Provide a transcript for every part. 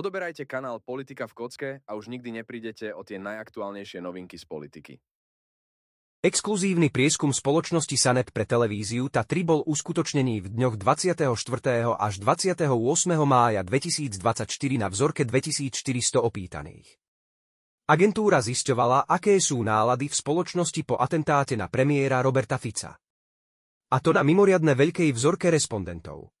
Odoberajte kanál Politika v kocke a už nikdy neprídete o tie najaktuálnejšie novinky z politiky. Exkluzívny prieskum spoločnosti Sanet pre televíziu TA3 bol uskutočnený v dňoch 24. až 28. mája 2024 na vzorke 2400 opýtaných. Agentúra zisťovala, aké sú nálady v spoločnosti po atentáte na premiéra Roberta Fica. A to na mimoriadne veľkej vzorke respondentov.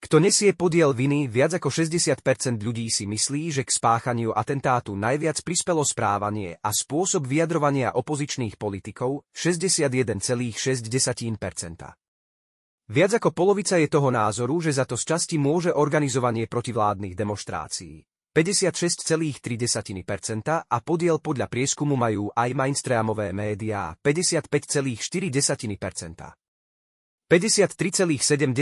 Kto nesie podiel viny, viac ako 60% ľudí si myslí, že k spáchaniu atentátu najviac prispelo správanie a spôsob vyjadrovania opozičných politikov 61,6%. Viac ako polovica je toho názoru, že za to z časti môže organizovanie protivládnych demonstrácií. 56,3% a podiel podľa prieskumu majú aj mainstreamové médiá 55,4%. 53,7%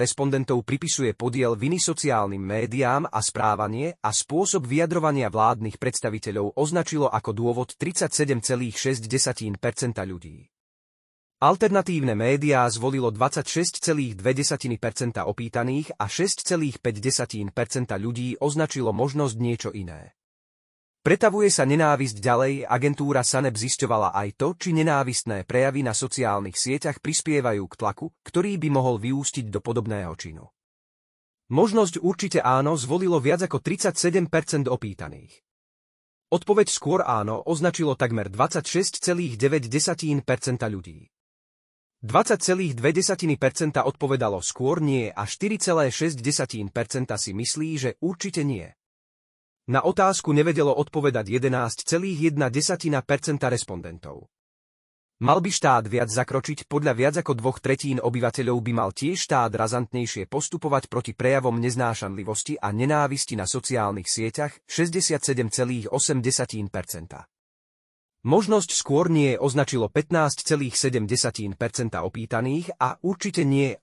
respondentov pripisuje podiel viny sociálnym médiám a správanie a spôsob vyjadrovania vládnych predstaviteľov označilo ako dôvod 37,6% ľudí. Alternatívne médiá zvolilo 26,2% opýtaných a 6,5% ľudí označilo možnosť niečo iné. Pretavuje sa nenávisť ďalej, agentúra Saneb zisťovala aj to, či nenávistné prejavy na sociálnych sieťach prispievajú k tlaku, ktorý by mohol vyústiť do podobného činu. Možnosť určite áno zvolilo viac ako 37% opýtaných. Odpoveď skôr áno označilo takmer 26,9% ľudí. 20,2% odpovedalo skôr nie a 4,6% si myslí, že určite nie. Na otázku nevedelo odpovedať 11,1% respondentov. Mal by štát viac zakročiť, podľa viac ako dvoch tretín obyvateľov by mal tiež štát razantnejšie postupovať proti prejavom neznášanlivosti a nenávisti na sociálnych sieťach 67,8%. Možnosť skôr nie označilo 15,7% opýtaných a určite nie 8,9%.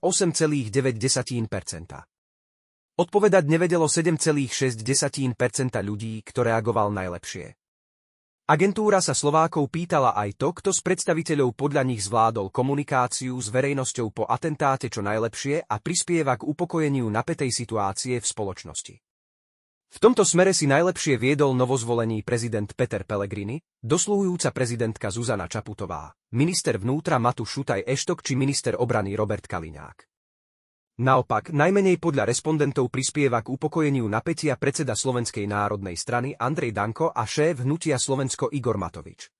Odpovedať nevedelo 7,6% ľudí, kto reagoval najlepšie. Agentúra sa Slovákov pýtala aj to, kto z predstaviteľov podľa nich zvládol komunikáciu s verejnosťou po atentáte čo najlepšie a prispieva k upokojeniu napätej situácie v spoločnosti. V tomto smere si najlepšie viedol novozvolený prezident Peter Pellegrini, dosluhujúca prezidentka Zuzana Čaputová, minister vnútra Matu Šutaj Eštok či minister obrany Robert Kaliňák. Naopak, najmenej podľa respondentov prispieva k upokojeniu napätia predseda Slovenskej národnej strany Andrej Danko a šéf hnutia Slovensko Igor Matovič.